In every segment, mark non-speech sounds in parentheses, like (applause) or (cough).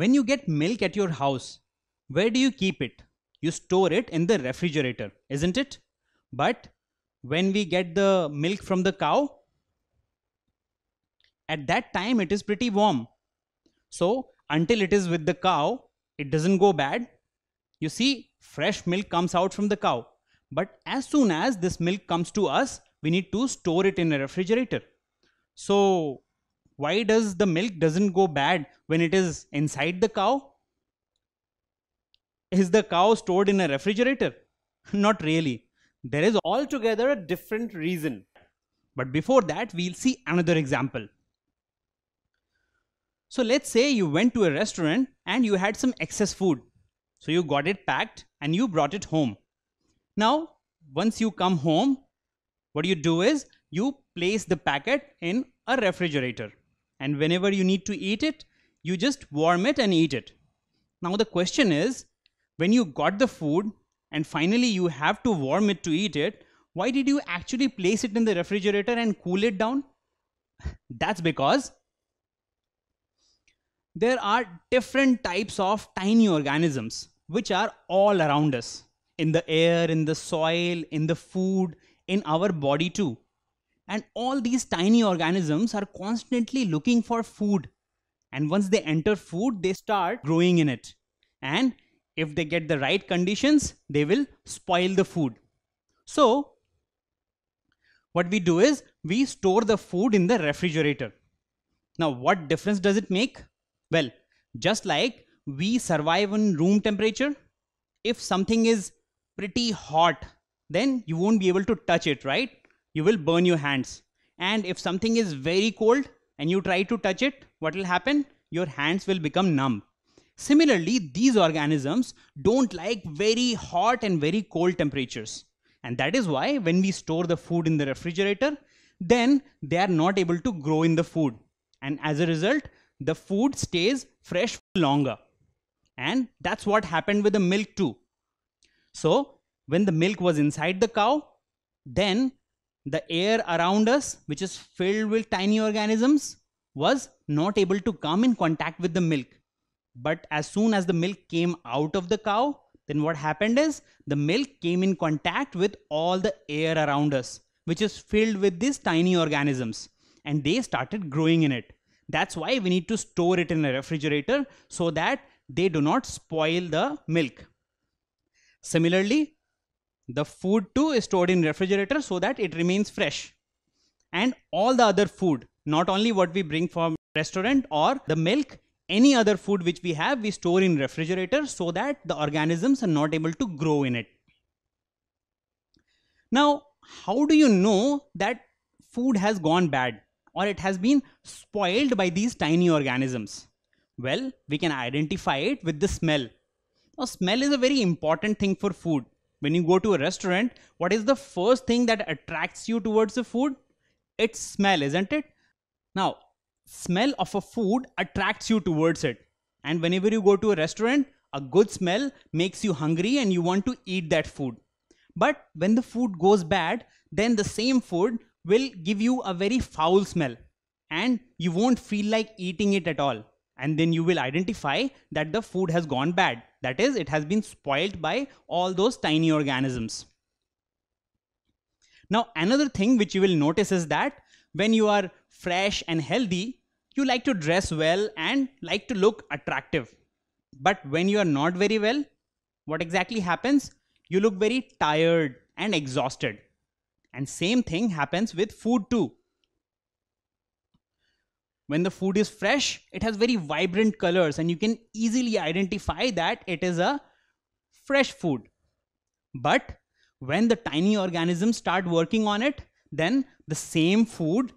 When you get milk at your house, where do you keep it? You store it in the refrigerator, isn't it? But when we get the milk from the cow, at that time it is pretty warm. So until it is with the cow, it doesn't go bad. You see, fresh milk comes out from the cow. But as soon as this milk comes to us, we need to store it in a refrigerator. So why does the milk doesn't go bad when it is inside the cow? Is the cow stored in a refrigerator? (laughs) Not really. There is altogether a different reason. But before that, we'll see another example. So let's say you went to a restaurant and you had some excess food. So you got it packed and you brought it home. Now, once you come home, what you do is you place the packet in a refrigerator and whenever you need to eat it, you just warm it and eat it. Now the question is, when you got the food and finally you have to warm it to eat it, why did you actually place it in the refrigerator and cool it down? (laughs) That's because there are different types of tiny organisms which are all around us in the air, in the soil, in the food, in our body too. And all these tiny organisms are constantly looking for food. And once they enter food, they start growing in it. And if they get the right conditions, they will spoil the food. So, what we do is we store the food in the refrigerator. Now, what difference does it make? Well, just like we survive in room temperature, if something is pretty hot, then you won't be able to touch it, right? you will burn your hands. And if something is very cold and you try to touch it, what will happen? Your hands will become numb. Similarly, these organisms don't like very hot and very cold temperatures. And that is why when we store the food in the refrigerator, then they are not able to grow in the food. And as a result, the food stays fresh longer. And that's what happened with the milk too. So when the milk was inside the cow, then the air around us, which is filled with tiny organisms, was not able to come in contact with the milk. But as soon as the milk came out of the cow, then what happened is the milk came in contact with all the air around us, which is filled with these tiny organisms, and they started growing in it. That's why we need to store it in a refrigerator so that they do not spoil the milk. Similarly, the food too is stored in refrigerator so that it remains fresh and all the other food not only what we bring from restaurant or the milk any other food which we have we store in refrigerator so that the organisms are not able to grow in it now how do you know that food has gone bad or it has been spoiled by these tiny organisms well we can identify it with the smell now smell is a very important thing for food when you go to a restaurant what is the first thing that attracts you towards the food its smell isn't it now smell of a food attracts you towards it and whenever you go to a restaurant a good smell makes you hungry and you want to eat that food but when the food goes bad then the same food will give you a very foul smell and you won't feel like eating it at all and then you will identify that the food has gone bad that is, it has been spoiled by all those tiny organisms. Now, another thing which you will notice is that when you are fresh and healthy, you like to dress well and like to look attractive. But when you are not very well, what exactly happens? You look very tired and exhausted. And same thing happens with food too. When the food is fresh, it has very vibrant colors and you can easily identify that it is a fresh food. But when the tiny organisms start working on it, then the same food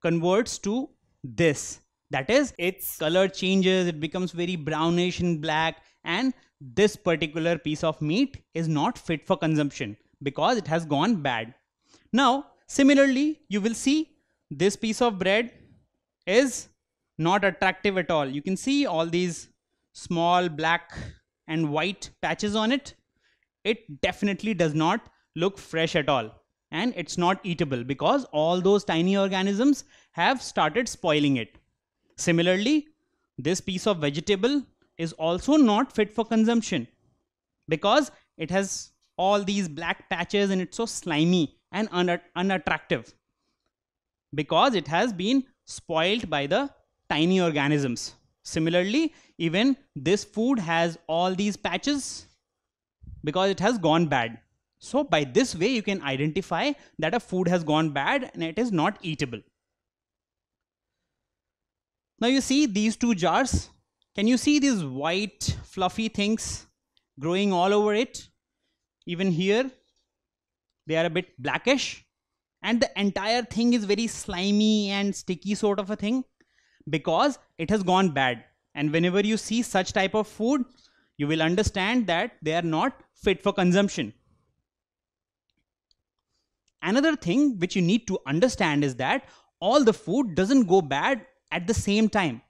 converts to this. That is, its color changes, it becomes very brownish and black, and this particular piece of meat is not fit for consumption because it has gone bad. Now, similarly, you will see this piece of bread is not attractive at all. You can see all these small black and white patches on it. It definitely does not look fresh at all. And it's not eatable because all those tiny organisms have started spoiling it. Similarly, this piece of vegetable is also not fit for consumption because it has all these black patches and it's so slimy and unattractive because it has been spoiled by the tiny organisms. Similarly, even this food has all these patches because it has gone bad. So by this way, you can identify that a food has gone bad and it is not eatable. Now you see these two jars. Can you see these white fluffy things growing all over it? Even here, they are a bit blackish and the entire thing is very slimy and sticky sort of a thing because it has gone bad and whenever you see such type of food you will understand that they are not fit for consumption another thing which you need to understand is that all the food doesn't go bad at the same time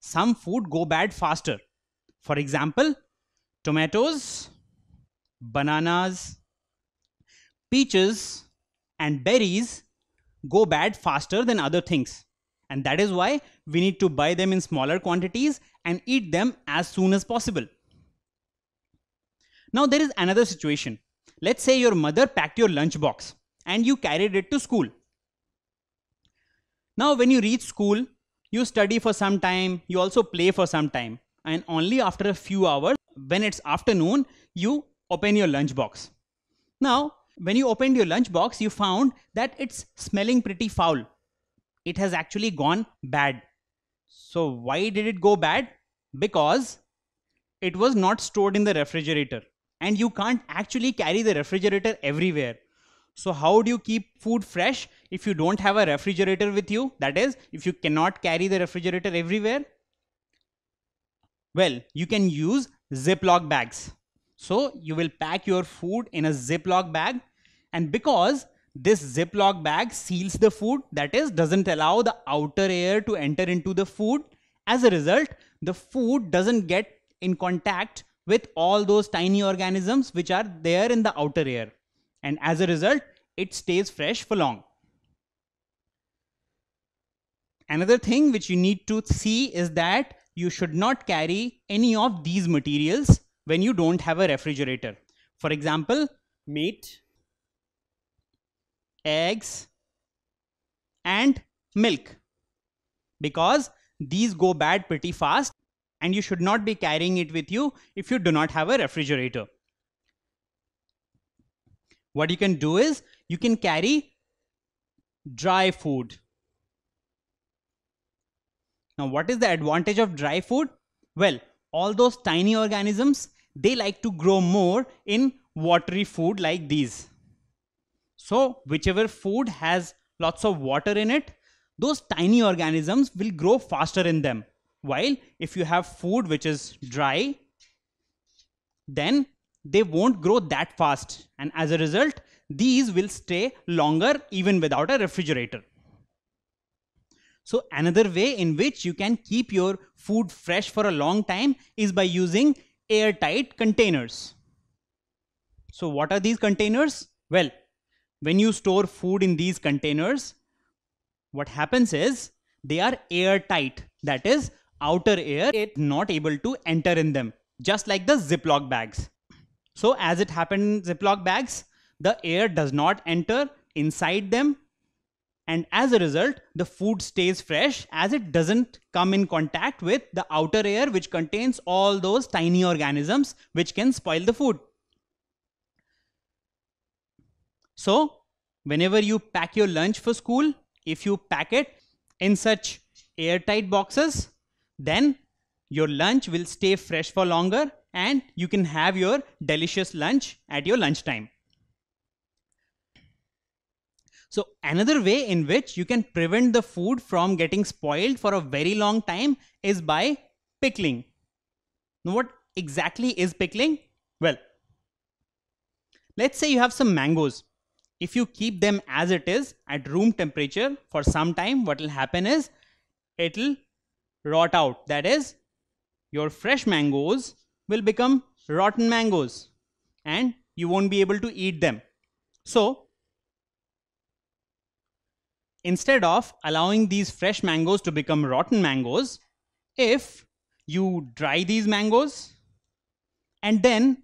some food go bad faster for example tomatoes bananas peaches and berries go bad faster than other things. And that is why we need to buy them in smaller quantities and eat them as soon as possible. Now there is another situation. Let's say your mother packed your lunchbox and you carried it to school. Now when you reach school, you study for some time, you also play for some time and only after a few hours when it's afternoon, you open your lunchbox. Now when you opened your lunchbox, you found that it's smelling pretty foul. It has actually gone bad. So why did it go bad? Because it was not stored in the refrigerator and you can't actually carry the refrigerator everywhere. So how do you keep food fresh if you don't have a refrigerator with you? That is, if you cannot carry the refrigerator everywhere? Well, you can use Ziploc bags. So you will pack your food in a Ziploc bag and because this Ziploc bag seals the food, that is, doesn't allow the outer air to enter into the food. As a result, the food doesn't get in contact with all those tiny organisms which are there in the outer air. And as a result, it stays fresh for long. Another thing which you need to see is that you should not carry any of these materials when you don't have a refrigerator. For example, meat, eggs and milk because these go bad pretty fast and you should not be carrying it with you if you do not have a refrigerator. What you can do is you can carry dry food. Now what is the advantage of dry food? Well, all those tiny organisms, they like to grow more in watery food like these. So whichever food has lots of water in it, those tiny organisms will grow faster in them. While if you have food which is dry, then they won't grow that fast. And as a result, these will stay longer even without a refrigerator. So another way in which you can keep your food fresh for a long time is by using airtight containers. So what are these containers? Well, when you store food in these containers, what happens is they are airtight. That is outer air is not able to enter in them, just like the Ziploc bags. So as it happened in Ziploc bags, the air does not enter inside them. And as a result, the food stays fresh as it doesn't come in contact with the outer air, which contains all those tiny organisms which can spoil the food. So whenever you pack your lunch for school, if you pack it in such airtight boxes, then your lunch will stay fresh for longer and you can have your delicious lunch at your lunchtime. So another way in which you can prevent the food from getting spoiled for a very long time is by pickling. Now what exactly is pickling? Well, let's say you have some mangoes if you keep them as it is at room temperature for some time, what will happen is it will rot out. That is, your fresh mangoes will become rotten mangoes and you won't be able to eat them. So, instead of allowing these fresh mangoes to become rotten mangoes, if you dry these mangoes and then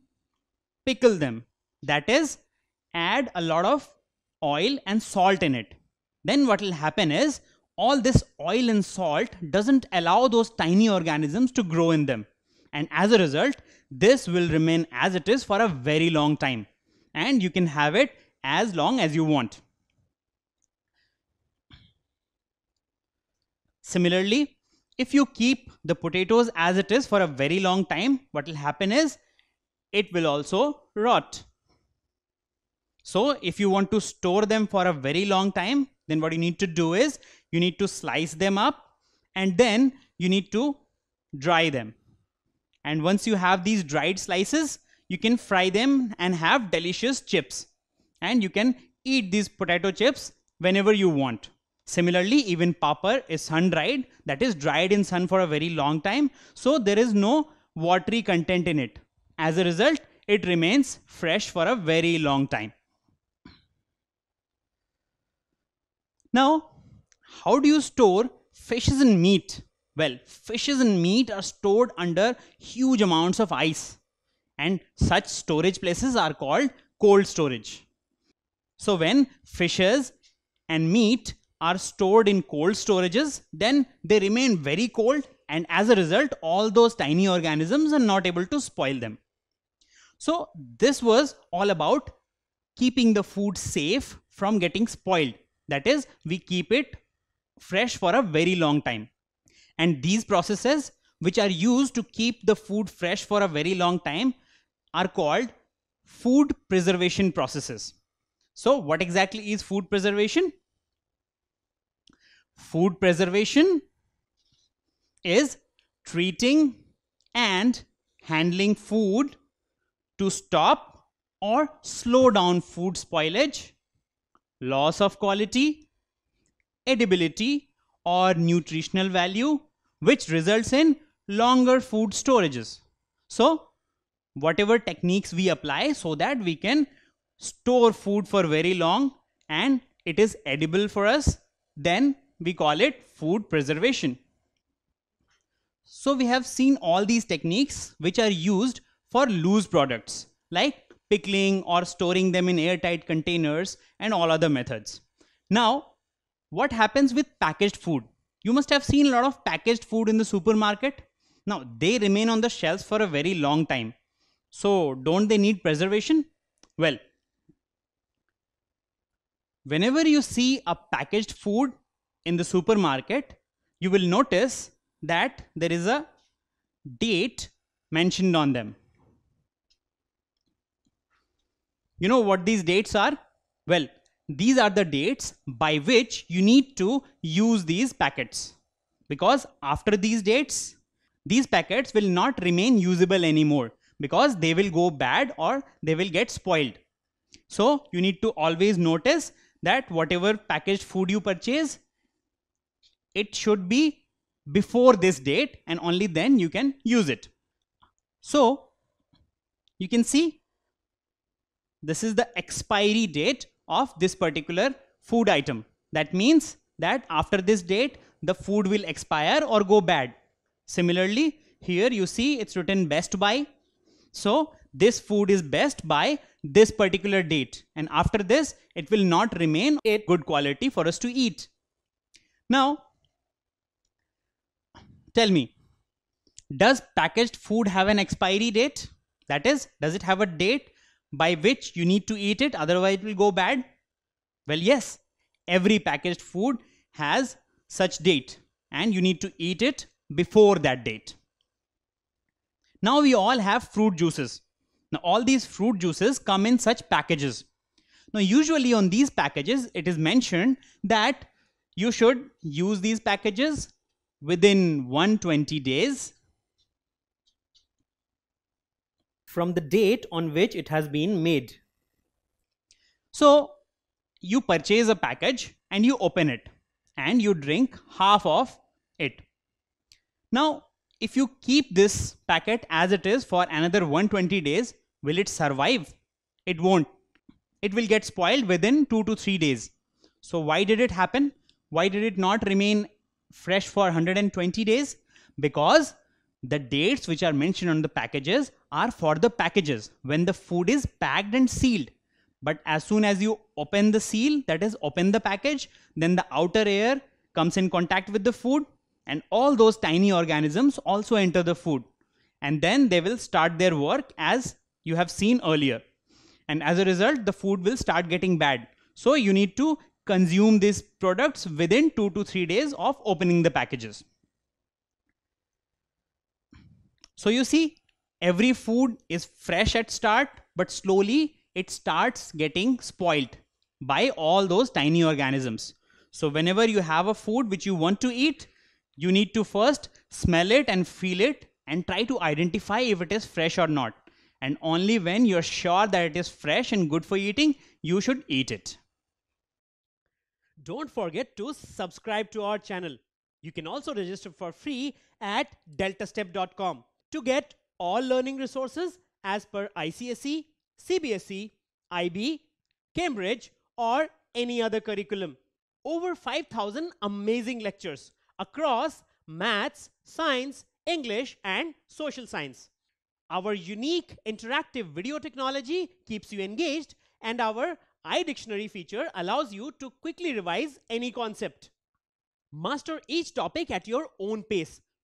pickle them, that is, add a lot of oil and salt in it. Then what will happen is all this oil and salt doesn't allow those tiny organisms to grow in them. And as a result, this will remain as it is for a very long time. And you can have it as long as you want. Similarly, if you keep the potatoes as it is for a very long time, what will happen is it will also rot. So if you want to store them for a very long time, then what you need to do is you need to slice them up and then you need to dry them. And once you have these dried slices, you can fry them and have delicious chips. And you can eat these potato chips whenever you want. Similarly, even papar is sun-dried, that is dried in sun for a very long time. So there is no watery content in it. As a result, it remains fresh for a very long time. Now, how do you store fishes and meat? Well, fishes and meat are stored under huge amounts of ice and such storage places are called cold storage. So when fishes and meat are stored in cold storages, then they remain very cold and as a result, all those tiny organisms are not able to spoil them. So this was all about keeping the food safe from getting spoiled. That is, we keep it fresh for a very long time. And these processes which are used to keep the food fresh for a very long time are called food preservation processes. So what exactly is food preservation? Food preservation is treating and handling food to stop or slow down food spoilage loss of quality, edibility or nutritional value which results in longer food storages. So whatever techniques we apply so that we can store food for very long and it is edible for us then we call it food preservation. So we have seen all these techniques which are used for loose products like pickling or storing them in airtight containers and all other methods. Now, what happens with packaged food? You must have seen a lot of packaged food in the supermarket. Now, they remain on the shelves for a very long time. So, don't they need preservation? Well, whenever you see a packaged food in the supermarket, you will notice that there is a date mentioned on them. You know what these dates are? Well, these are the dates by which you need to use these packets because after these dates, these packets will not remain usable anymore because they will go bad or they will get spoiled. So you need to always notice that whatever packaged food you purchase, it should be before this date and only then you can use it. So you can see this is the expiry date of this particular food item. That means that after this date, the food will expire or go bad. Similarly, here you see it's written best by. So this food is best by this particular date. And after this, it will not remain a good quality for us to eat. Now, tell me, does packaged food have an expiry date? That is, does it have a date by which you need to eat it, otherwise it will go bad? Well, yes, every packaged food has such date and you need to eat it before that date. Now we all have fruit juices. Now all these fruit juices come in such packages. Now usually on these packages it is mentioned that you should use these packages within 120 days from the date on which it has been made. So you purchase a package and you open it and you drink half of it. Now, if you keep this packet as it is for another 120 days, will it survive? It won't. It will get spoiled within two to three days. So why did it happen? Why did it not remain fresh for 120 days? Because the dates which are mentioned on the packages are for the packages when the food is packed and sealed. But as soon as you open the seal, that is open the package, then the outer air comes in contact with the food and all those tiny organisms also enter the food. And then they will start their work as you have seen earlier. And as a result, the food will start getting bad. So you need to consume these products within two to three days of opening the packages. So you see, every food is fresh at start, but slowly it starts getting spoiled by all those tiny organisms. So whenever you have a food which you want to eat, you need to first smell it and feel it and try to identify if it is fresh or not. And only when you're sure that it is fresh and good for eating, you should eat it. Don't forget to subscribe to our channel. You can also register for free at deltastep.com to get all learning resources as per ICSE, CBSE, IB, Cambridge or any other curriculum. Over 5,000 amazing lectures across maths, science, English and social science. Our unique interactive video technology keeps you engaged and our iDictionary feature allows you to quickly revise any concept. Master each topic at your own pace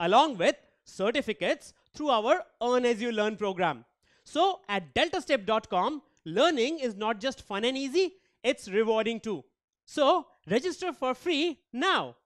along with certificates through our Earn As You Learn program. So at deltastep.com, learning is not just fun and easy, it's rewarding too. So register for free now.